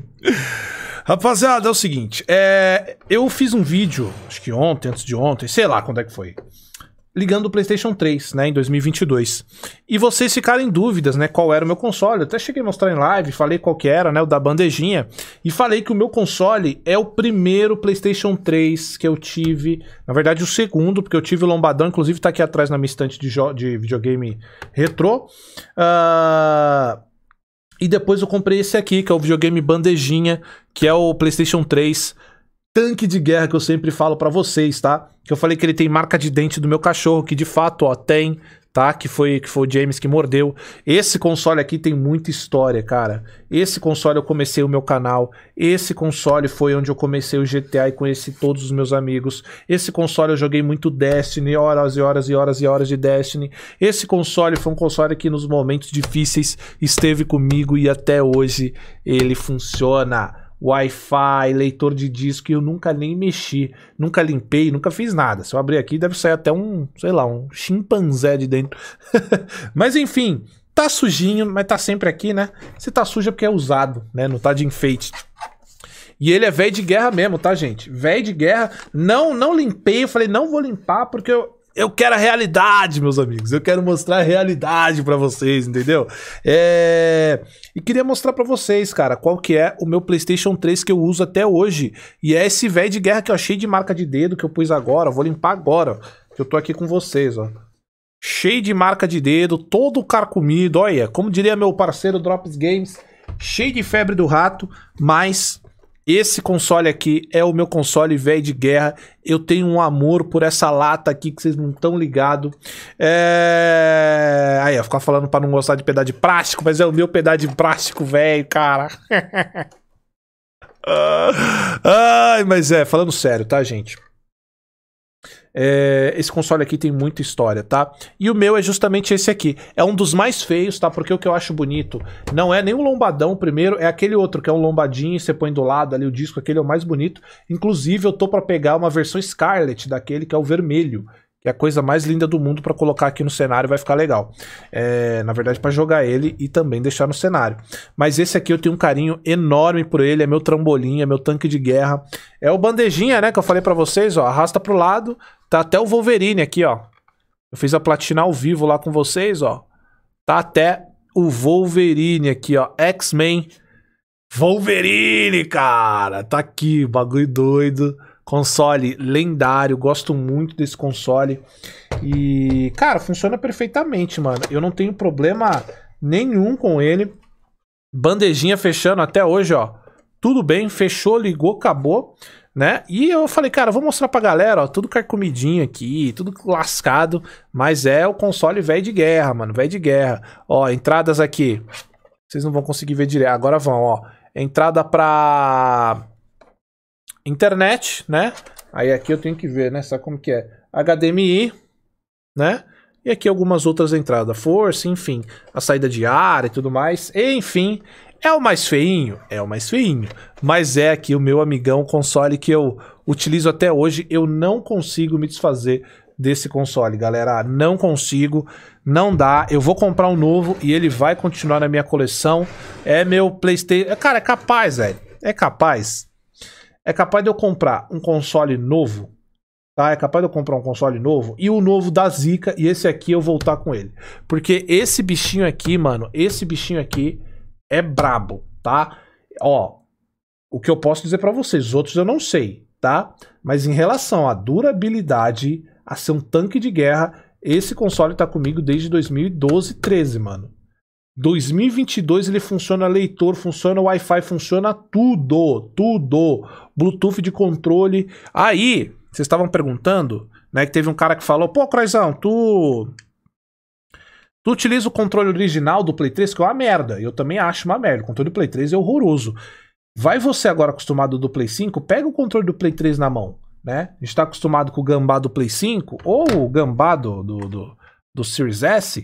Rapaziada, é o seguinte. É, eu fiz um vídeo, acho que ontem, antes de ontem, sei lá quando é que foi. Ligando o PlayStation 3, né, em 2022. E vocês ficaram em dúvidas, né, qual era o meu console. Eu até cheguei a mostrar em live, falei qual que era, né, o da bandejinha. E falei que o meu console é o primeiro PlayStation 3 que eu tive. Na verdade, o segundo, porque eu tive o lombadão, inclusive tá aqui atrás na minha estante de, de videogame retrô. Ah. Uh e depois eu comprei esse aqui, que é o videogame bandejinha, que é o PlayStation 3 tanque de guerra que eu sempre falo para vocês, tá? Que eu falei que ele tem marca de dente do meu cachorro, que de fato, ó, tem tá? Que foi, que foi o James que mordeu. Esse console aqui tem muita história, cara. Esse console eu comecei o meu canal. Esse console foi onde eu comecei o GTA e conheci todos os meus amigos. Esse console eu joguei muito Destiny, horas e horas e horas e horas de Destiny. Esse console foi um console que nos momentos difíceis esteve comigo e até hoje ele funciona. Wi-Fi, leitor de disco, e eu nunca nem mexi, nunca limpei, nunca fiz nada. Se eu abrir aqui, deve sair até um, sei lá, um chimpanzé de dentro. mas enfim, tá sujinho, mas tá sempre aqui, né? Se tá sujo é porque é usado, né? Não tá de enfeite. E ele é velho de guerra mesmo, tá, gente? Velho de guerra. Não, não limpei. Eu falei, não vou limpar porque eu, eu quero a realidade, meus amigos. Eu quero mostrar a realidade para vocês, entendeu? É... E queria mostrar para vocês, cara, qual que é o meu PlayStation 3 que eu uso até hoje. E é esse velho de guerra que eu achei de marca de dedo que eu pus agora. Vou limpar agora, que eu tô aqui com vocês, ó. Cheio de marca de dedo, todo carcomido. Olha, como diria meu parceiro Drops Games, cheio de febre do rato, mas esse console aqui é o meu console velho de guerra. Eu tenho um amor por essa lata aqui que vocês não estão ligados. É... Aí, eu ficar falando para não gostar de pedaço de plástico, mas é o meu pedaço de plástico velho, cara. Ai, mas é, falando sério, tá, gente? É, esse console aqui tem muita história, tá? E o meu é justamente esse aqui. É um dos mais feios, tá? Porque o que eu acho bonito não é nem o lombadão primeiro, é aquele outro que é um lombadinho, você põe do lado ali o disco, aquele é o mais bonito. Inclusive, eu tô para pegar uma versão Scarlet daquele que é o vermelho, é a coisa mais linda do mundo para colocar aqui no cenário, vai ficar legal. É, na verdade, para jogar ele e também deixar no cenário. Mas esse aqui eu tenho um carinho enorme por ele, é meu trambolinho, é meu tanque de guerra. É o bandejinha, né, que eu falei para vocês, ó, arrasta pro lado, tá até o Wolverine aqui, ó. Eu fiz a platina ao vivo lá com vocês, ó. Tá até o Wolverine aqui, ó, X-Men Wolverine, cara! Tá aqui, bagulho doido. Console lendário, gosto muito desse console. E, cara, funciona perfeitamente, mano. Eu não tenho problema nenhum com ele. Bandejinha fechando até hoje, ó. Tudo bem, fechou, ligou, acabou, né? E eu falei, cara, vou mostrar pra galera, ó, tudo carcomidinho aqui, tudo lascado, mas é o console velho de guerra, mano, velho de guerra. Ó, entradas aqui. Vocês não vão conseguir ver direito, agora vão, ó. Entrada pra internet, né? Aí aqui eu tenho que ver, né? Sabe como que é? HDMI, né? E aqui algumas outras entradas, força, enfim, a saída de ar e tudo mais. Enfim, é o mais feinho? É o mais feinho. Mas é aqui o meu amigão console que eu utilizo até hoje. Eu não consigo me desfazer desse console, galera. Não consigo, não dá. Eu vou comprar um novo e ele vai continuar na minha coleção. É meu PlayStation. Cara, é capaz, velho. É capaz é capaz de eu comprar um console novo, tá? É capaz de eu comprar um console novo e o novo da Zika e esse aqui eu voltar com ele. Porque esse bichinho aqui, mano, esse bichinho aqui é brabo, tá? Ó, o que eu posso dizer para vocês, os outros eu não sei, tá? Mas em relação à durabilidade, a ser um tanque de guerra, esse console tá comigo desde 2012, 13, mano. 2022 ele funciona leitor, funciona Wi-Fi, funciona tudo, tudo. Bluetooth de controle. Aí, vocês estavam perguntando, né, que teve um cara que falou: "Pô, Croizão, tu Tu utiliza o controle original do Play 3, que é uma merda. Eu também acho uma merda. O controle do Play 3 é horroroso. Vai você agora acostumado do Play 5, pega o controle do Play 3 na mão, né? A gente tá acostumado com o gambá do Play 5 ou o gambá do, do, do, do Series S.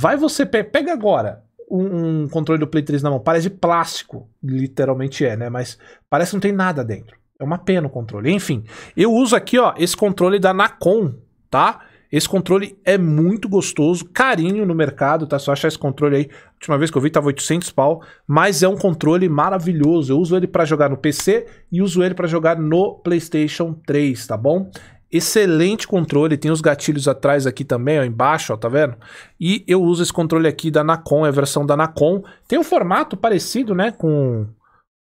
Vai você, pe pega agora um, um, controle do Play 3 na mão, parece de plástico, literalmente é, né? Mas parece que não tem nada dentro. É uma pena o controle. Enfim, eu uso aqui, ó, esse controle da Nacon, tá? Esse controle é muito gostoso, carinho no mercado, tá? Só achar esse controle aí. A última vez que eu vi tava 800 pau, mas é um controle maravilhoso. Eu uso ele para jogar no PC e uso ele para jogar no PlayStation 3, tá bom? Excelente controle, tem os gatilhos atrás aqui também, ó, embaixo, ó, tá vendo? E eu uso esse controle aqui da Nacon, é a versão da Nacon. Tem um formato parecido, né, com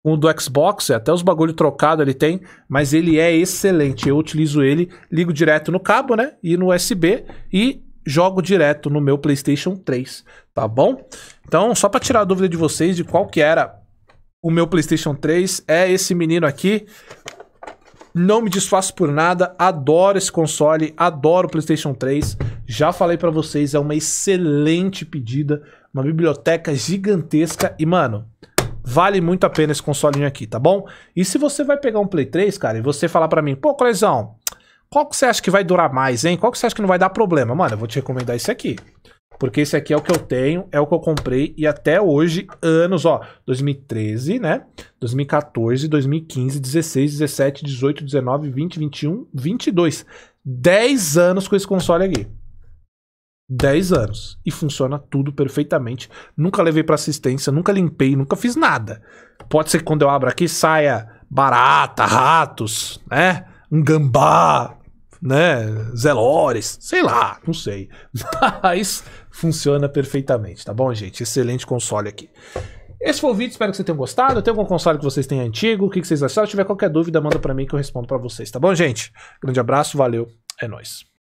o do Xbox, é até os bagulho trocado ele tem, mas ele é excelente. Eu utilizo ele, ligo direto no cabo, né, e no USB e jogo direto no meu PlayStation 3, tá bom? Então, só para tirar a dúvida de vocês de qual que era o meu PlayStation 3 é esse menino aqui, não me desfaço por nada, adoro esse console, adoro o PlayStation 3. Já falei para vocês, é uma excelente pedida, uma biblioteca gigantesca e, mano, vale muito a pena esse consolinho aqui, tá bom? E se você vai pegar um Play 3, cara, e você falar para mim, pô, Clezão, qual que você acha que vai durar mais, hein? Qual que você acha que não vai dar problema? Mano, eu vou te recomendar esse aqui. Porque esse aqui é o que eu tenho, é o que eu comprei e até hoje, anos, ó, 2013, né? 2014, 2015, 16, 17, 18, 19, 20, 21, 22. 10 anos com esse console aqui. 10 anos e funciona tudo perfeitamente. Nunca levei para assistência, nunca limpei, nunca fiz nada. Pode ser que quando eu abra aqui saia barata, ratos, né? Um gambá, né? Zelores, sei lá, não sei. Mas funciona perfeitamente, tá bom, gente? Excelente console aqui. Esse foi o vídeo, espero que vocês tenham gostado. Tem algum console que vocês tenham antigo? O que vocês acharam? Se tiver qualquer dúvida, manda para mim que eu respondo para vocês, tá bom, gente? Grande abraço, valeu, é nóis.